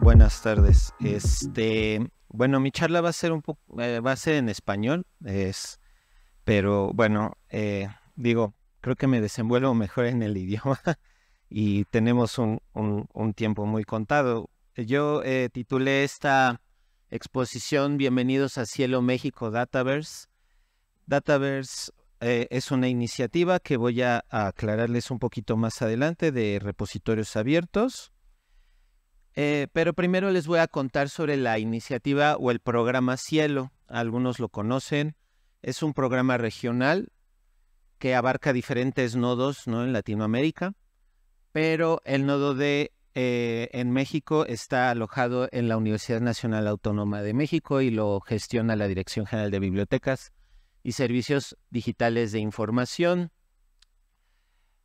Buenas tardes. Este, bueno, mi charla va a ser un poco, eh, va a ser en español, es, pero bueno, eh, digo, creo que me desenvuelvo mejor en el idioma y tenemos un, tiempo muy contado. Yo eh, titulé esta exposición Bienvenidos a Cielo México Dataverse. Dataverse eh, es una iniciativa que voy a, aclararles un poquito más adelante de repositorios abiertos. Eh, pero primero les voy a contar sobre la iniciativa o el programa Cielo. Algunos lo conocen. Es un programa regional que abarca diferentes nodos ¿no? en Latinoamérica, pero el nodo de eh, en México está alojado en la Universidad Nacional Autónoma de México y lo gestiona la Dirección General de Bibliotecas y Servicios Digitales de Información.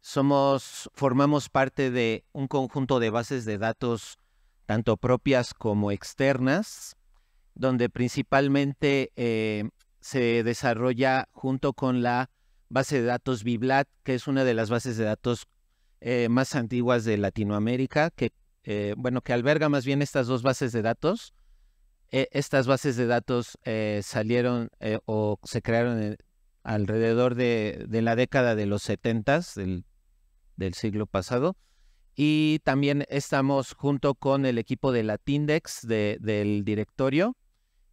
Somos, formamos parte de un conjunto de bases de datos tanto propias como externas, donde principalmente eh, se desarrolla junto con la base de datos BIBLAT, que es una de las bases de datos eh, más antiguas de Latinoamérica, que, eh, bueno, que alberga más bien estas dos bases de datos. E, estas bases de datos eh, salieron o se crearon alrededor de, la década de los 70 del, del siglo pasado. Y también estamos junto con el equipo de Latindex del directorio.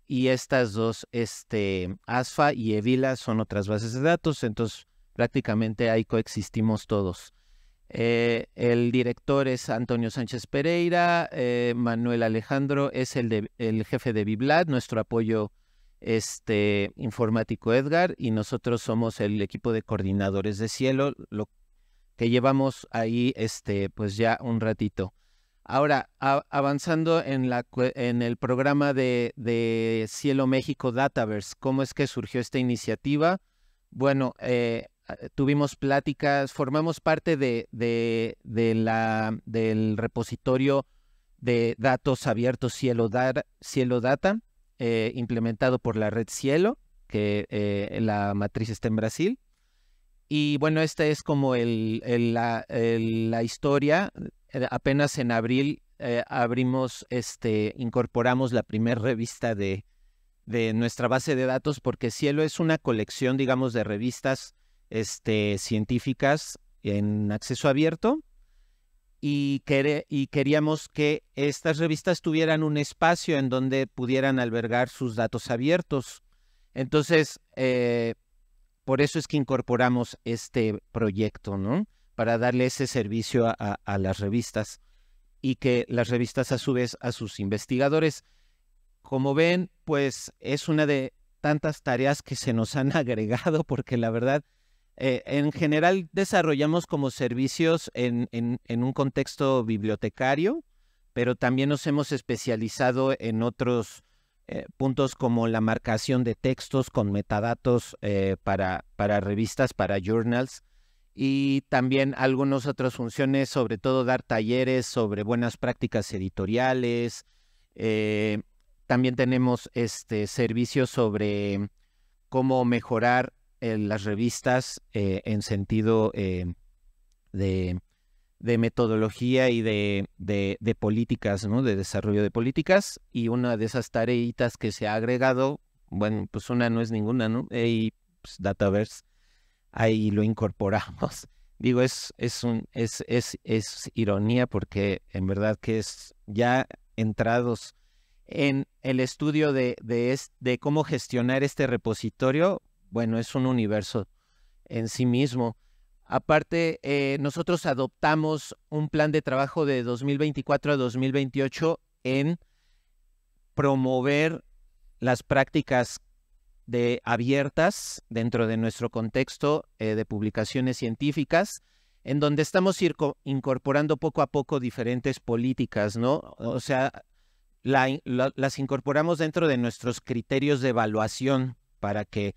Y estas dos, este, ASFA y EVILA, son otras bases de datos. Entonces, prácticamente ahí coexistimos todos. Eh, el director es Antonio Sánchez Pereira, eh, Manuel Alejandro es el, de, el jefe de Biblad, nuestro apoyo este, informático Edgar, y nosotros somos el equipo de coordinadores de cielo, lo que llevamos ahí este, pues ya un ratito. Ahora, avanzando en, la, en el programa de, Cielo México Dataverse, ¿cómo es que surgió esta iniciativa? Bueno, eh, Ah, eh, tuvimos pláticas, formamos parte de, del repositorio de datos abiertos Cielo, Cielo Data, eh, implementado por la red Cielo, que eh, la matriz está en Brasil. Y bueno, esta es como el, la, historia. Apenas en abril abrimos, este, incorporamos la primera revista de, de nuestra base de datos, porque Cielo es una colección, digamos, de revistas este, científicas en acceso abierto y, queríamos que estas revistas tuvieran un espacio en donde pudieran albergar sus datos abiertos. Entonces, eh, por eso es que incorporamos este proyecto, ¿no? Para darle ese servicio a las revistas y que las revistas a su vez a sus investigadores. Como ven, pues es una de tantas tareas que se nos han agregado porque la verdad eh, en general desarrollamos como servicios en, un contexto bibliotecario, pero también nos hemos especializado en otros eh, puntos como la marcación de textos con metadatos eh, para, revistas, para journals, y también algunas otras funciones, sobre todo dar talleres sobre buenas prácticas editoriales. también tenemos este, servicios sobre cómo mejorar las revistas eh, en sentido eh, de, metodología y de, políticas, ¿no? De desarrollo de políticas. Y una de esas tareitas que se ha agregado, bueno, pues una no es ninguna, ¿no? Y pues, Dataverse, ahí lo incorporamos. Digo, es, es, un, es, ironía porque en verdad que es ya entrados en el estudio de, de, cómo gestionar este repositorio, bueno, es un universo en sí mismo. Aparte, eh, nosotros adoptamos un plan de trabajo de 2024 a 2028 en promover las prácticas de abiertas dentro de nuestro contexto eh, de publicaciones científicas, en donde estamos incorporando poco a poco diferentes políticas, ¿no? O sea, las incorporamos dentro de nuestros criterios de evaluación para que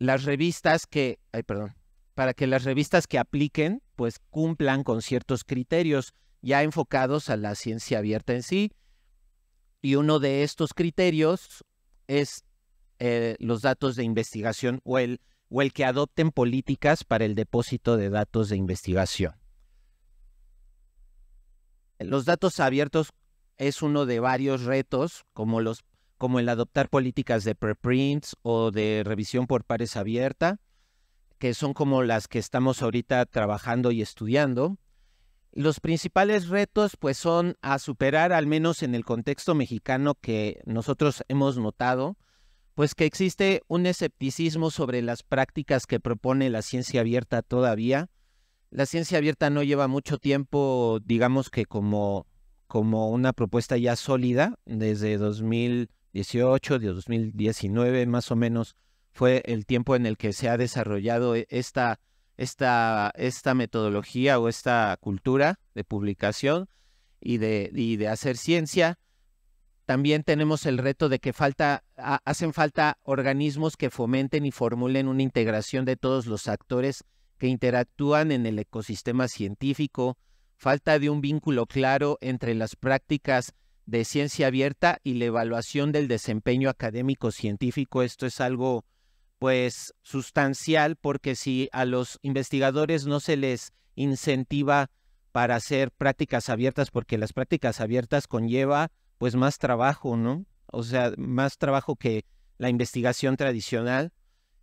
las revistas que, ay, perdón, para que las revistas que apliquen, pues cumplan con ciertos criterios ya enfocados a la ciencia abierta en sí. Y uno de estos criterios es eh, los datos de investigación o el, o el que adopten políticas para el depósito de datos de investigación. Los datos abiertos es uno de varios retos, como los como el adoptar políticas de preprints o de revisión por pares abierta, que son como las que estamos ahorita trabajando y estudiando. Los principales retos pues son a superar, al menos en el contexto mexicano que nosotros hemos notado, pues que existe un escepticismo sobre las prácticas que propone la ciencia abierta todavía. La ciencia abierta no lleva mucho tiempo, digamos que como, como una propuesta ya sólida, desde 2000 18 de 2019 más o menos fue el tiempo en el que se ha desarrollado e, esta, metodología o esta cultura de publicación y de, hacer ciencia. También tenemos el reto de que hacen falta organismos que fomenten y formulen una integración de todos los actores que interactúan en el ecosistema científico, falta de un vínculo claro entre las prácticas de ciencia abierta y la evaluación del desempeño académico científico. Esto es algo pues sustancial porque si a los investigadores no se les incentiva para hacer prácticas abiertas porque las prácticas abiertas conlleva pues más trabajo, ¿no? O sea, más trabajo que la investigación tradicional.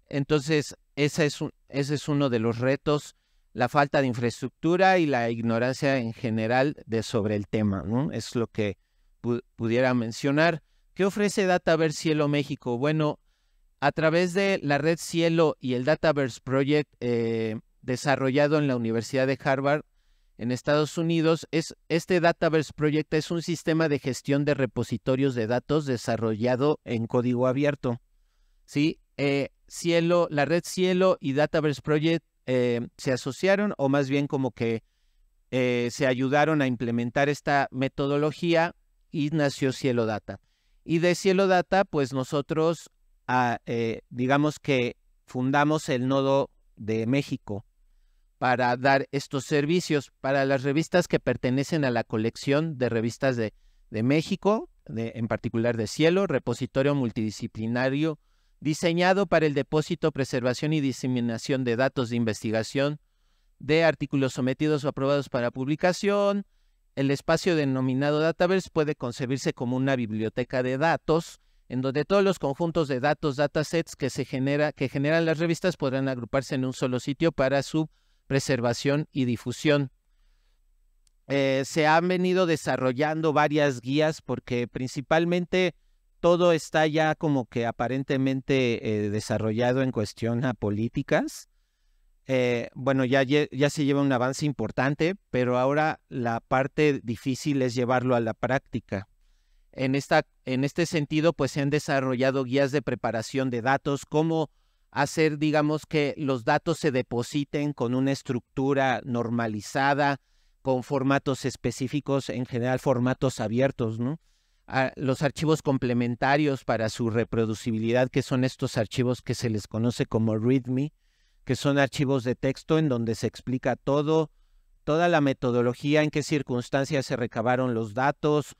Entonces, ese es, es uno de los retos, la falta de infraestructura y la ignorancia en general de sobre el tema, ¿no? Es lo que pudiera mencionar. ¿Qué ofrece Dataverse Cielo México? Bueno, a través de la red Cielo y el Dataverse Project eh, desarrollado en la Universidad de Harvard en Estados Unidos, es, este Dataverse Project es un sistema de gestión de repositorios de datos desarrollado en código abierto. ¿sí? Eh, Cielo, la red Cielo y Dataverse Project eh, se asociaron o más bien como que se ayudaron a implementar esta metodología y nació Cielo Data. Y de Cielo Data, pues nosotros, ah, eh, digamos que fundamos el nodo de México para dar estos servicios para las revistas que pertenecen a la colección de revistas de, México, en particular de Cielo, repositorio multidisciplinario diseñado para el depósito, preservación y diseminación de datos de investigación de artículos sometidos o aprobados para publicación, el espacio denominado Dataverse puede concebirse como una biblioteca de datos en donde todos los conjuntos de datos, datasets que, se genera, que generan las revistas podrán agruparse en un solo sitio para su preservación y difusión. Eh, se han venido desarrollando varias guías porque principalmente todo está ya como que aparentemente eh, desarrollado en cuestión a políticas. Eh, bueno, ya, se lleva un avance importante, pero ahora la parte difícil es llevarlo a la práctica. En, este sentido, pues se han desarrollado guías de preparación de datos, cómo hacer, digamos, que los datos se depositen con una estructura normalizada, con formatos específicos, en general formatos abiertos, ¿no? Ah, los archivos complementarios para su reproducibilidad, que son estos archivos que se les conoce como README, que son archivos de texto en donde se explica todo, toda la metodología, en qué circunstancias se recabaron los datos,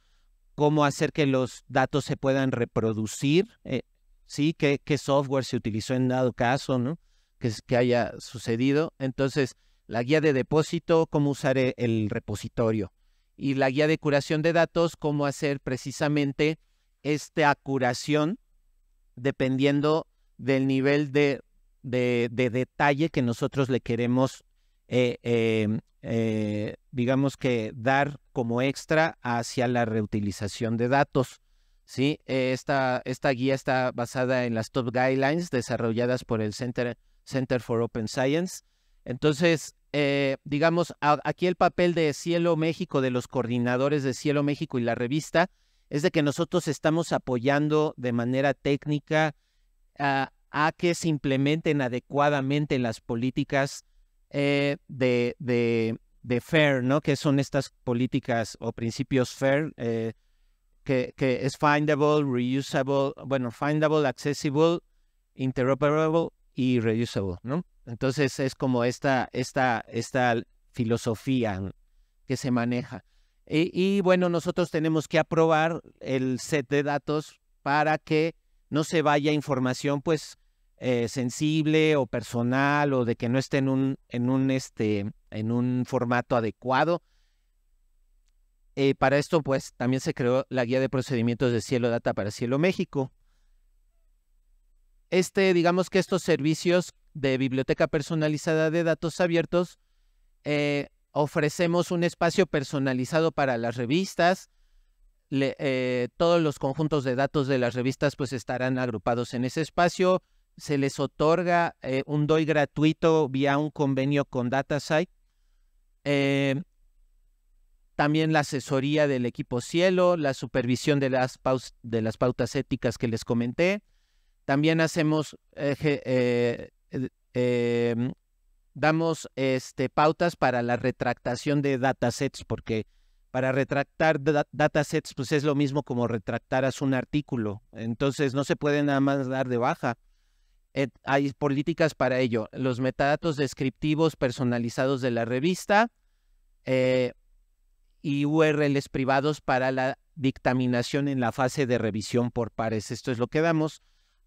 cómo hacer que los datos se puedan reproducir, eh, ¿sí? ¿Qué, software se utilizó en dado caso, ¿no? Que, que haya sucedido. Entonces, la guía de depósito, cómo usar e, el repositorio. Y la guía de curación de datos, cómo hacer precisamente esta curación dependiendo del nivel de de, detalle que nosotros le queremos, eh, em, eh, digamos que dar como extra hacia la reutilización de datos. ¿sí? Esta, esta guía está basada en las top guidelines desarrolladas por el Center, Center for Open Science. Entonces, eh, digamos, aquí el papel de Cielo México, de los coordinadores de Cielo México y la revista, es de que nosotros estamos apoyando de manera técnica a, a que se implementen adecuadamente las políticas eh, de, de, FAIR, ¿no? Que son estas políticas o principios FAIR, eh, que, que, es findable, reusable, bueno, findable, accessible, interoperable y reusable, ¿no? Entonces es como esta, esta, esta filosofía que se maneja. y bueno, nosotros tenemos que aprobar el set de datos para que no se vaya información pues eh, sensible o personal o de que no esté en un, en un, este, formato adecuado. Eh, para esto pues también se creó la guía de procedimientos de Cielo Data para Cielo México. Este, digamos que estos servicios de biblioteca personalizada de datos abiertos eh, ofrecemos un espacio personalizado para las revistas, eh, todos los conjuntos de datos de las revistas pues estarán agrupados en ese espacio. Se les otorga eh, un DOI gratuito vía un convenio con DataSite. Eh, también la asesoría del equipo Cielo, la supervisión de las, pautas éticas que les comenté. También hacemos, damos este, pautas para la retractación de datasets porque para retractar datasets, pues es lo mismo como retractaras un artículo. Entonces no se puede nada más dar de baja. hay políticas para ello. Los metadatos descriptivos personalizados de la revista eh, y URLs privados para la dictaminación en la fase de revisión por pares. Esto es lo que damos.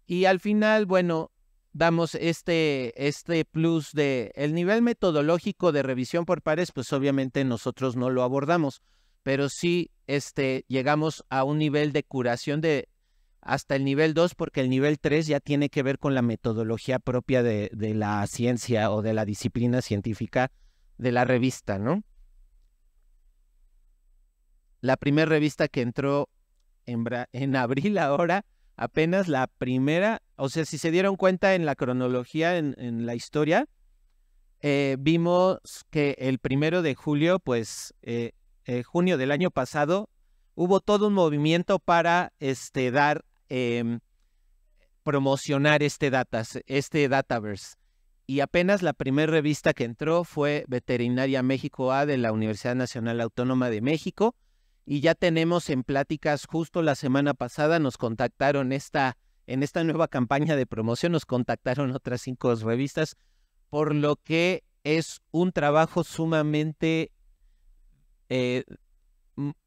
Y al final, bueno, damos este, este plus de el nivel metodológico de revisión por pares, pues obviamente nosotros no lo abordamos pero sí este, llegamos a un nivel de curación de hasta el nivel 2, porque el nivel 3 ya tiene que ver con la metodología propia de, la ciencia o de la disciplina científica de la revista, ¿no? La primera revista que entró en, abril ahora, apenas la primera, o sea, si se dieron cuenta en la cronología, en, la historia, eh, vimos que el primero de julio, pues eh, eh, junio del año pasado, hubo todo un movimiento para este, dar, em, promocionar este, data, este Dataverse. Y apenas la primera revista que entró fue Veterinaria México A de la Universidad Nacional Autónoma de México. Y ya tenemos en pláticas, justo la semana pasada nos contactaron esta, en esta nueva campaña de promoción, nos contactaron otras cinco revistas, por lo que es un trabajo sumamente eh,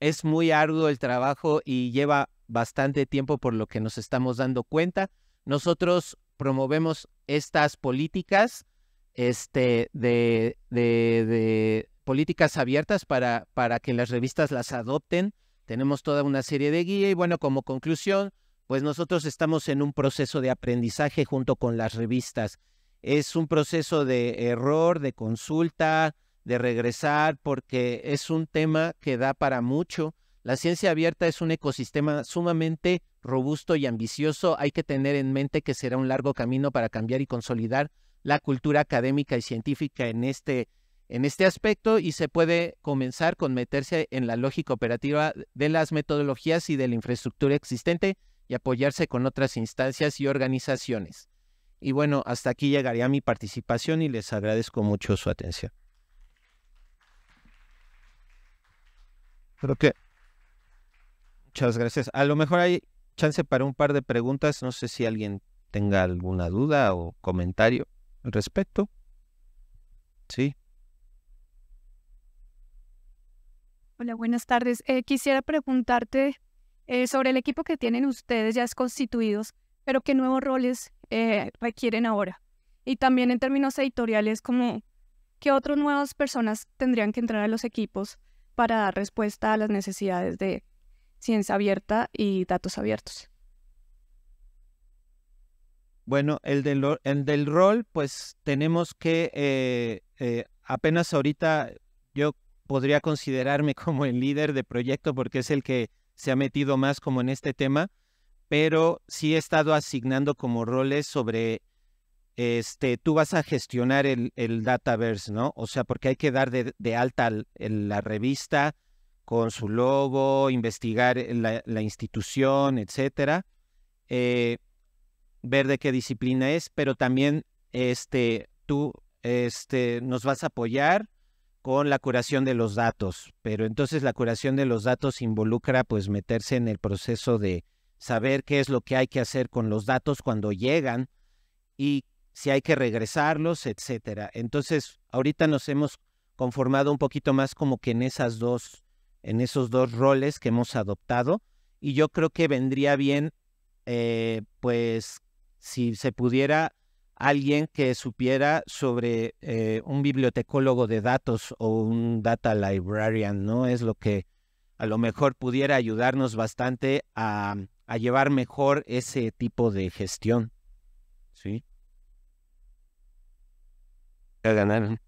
es muy arduo el trabajo y lleva bastante tiempo por lo que nos estamos dando cuenta. Nosotros promovemos estas políticas este, de, políticas abiertas para, para que las revistas las adopten. Tenemos toda una serie de guía y bueno, como conclusión, pues nosotros estamos en un proceso de aprendizaje junto con las revistas. Es un proceso de error, de consulta, de regresar porque es un tema que da para mucho. La ciencia abierta es un ecosistema sumamente robusto y ambicioso. Hay que tener en mente que será un largo camino para cambiar y consolidar la cultura académica y científica en este, en este aspecto y se puede comenzar con meterse en la lógica operativa de las metodologías y de la infraestructura existente y apoyarse con otras instancias y organizaciones. Y bueno, hasta aquí llegaría mi participación y les agradezco mucho su atención. Creo que. Muchas gracias. A lo mejor hay chance para un par de preguntas. No sé si alguien tenga alguna duda o comentario al respecto. Sí. Hola, buenas tardes. Eh, quisiera preguntarte eh, sobre el equipo que tienen ustedes ya es constituidos, pero qué nuevos roles eh, requieren ahora. Y también en términos editoriales, como qué otras nuevas personas tendrían que entrar a los equipos para dar respuesta a las necesidades de ciencia abierta y datos abiertos. Bueno, el del, rol, pues tenemos que, eh, eh, apenas ahorita yo podría considerarme como el líder de proyecto porque es el que se ha metido más como en este tema, pero sí he estado asignando como roles sobre este, tú vas a gestionar el, dataverse, ¿no? O sea, porque hay que dar de, alta la revista con su logo, investigar eh, la, institución, etcétera, eh, ver de qué disciplina es, pero también este, tú este, nos vas a apoyar con la curación de los datos, pero entonces la curación de los datos involucra pues meterse en el proceso de saber qué es lo que hay que hacer con los datos cuando llegan y si hay que regresarlos, etcétera. Entonces, ahorita nos hemos conformado un poquito más como que en esas dos, en esos dos roles que hemos adoptado. Y yo creo que vendría bien, eh, pues, si se pudiera alguien que supiera sobre eh, un bibliotecólogo de datos o un data librarian, ¿no? Es lo que a lo mejor pudiera ayudarnos bastante a, a llevar mejor ese tipo de gestión. Sí ganaron.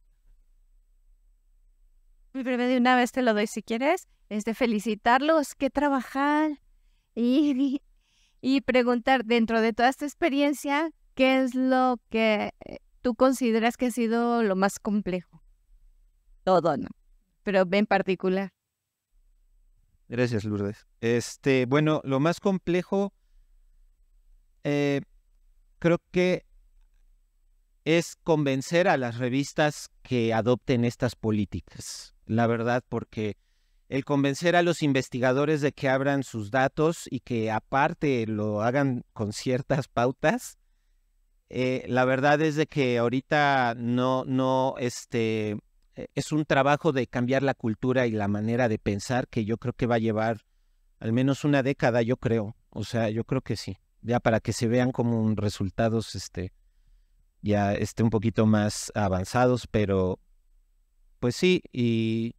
Mi breve de una vez te lo doy si quieres, es de felicitarlos, que trabajar y, preguntar dentro de toda esta experiencia, ¿qué es lo que eh, tú consideras que ha sido lo más complejo? Todo, ¿no? Pero en particular. Gracias, Lourdes. Este, bueno, lo más complejo, eh, creo que es convencer a las revistas que adopten estas políticas, la verdad, porque el convencer a los investigadores de que abran sus datos y que aparte lo hagan con ciertas pautas, eh, la verdad es de que ahorita no, no, este, e, es un trabajo de cambiar la cultura y la manera de pensar que yo creo que va a llevar al menos una década, yo creo, o sea, yo creo que sí, ya para que se vean como resultados, este, ya esté un poquito más avanzados, pero pues sí, y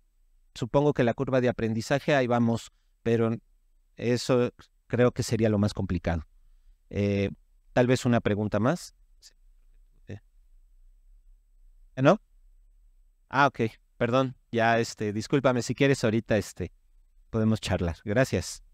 supongo que la curva de aprendizaje ahí vamos, pero eso creo que sería lo más complicado. Eh, tal vez una pregunta más. Eh. ¿No? Ah, ok. Perdón. Ya, este, discúlpame. Si quieres, ahorita, este, podemos charlar. Gracias.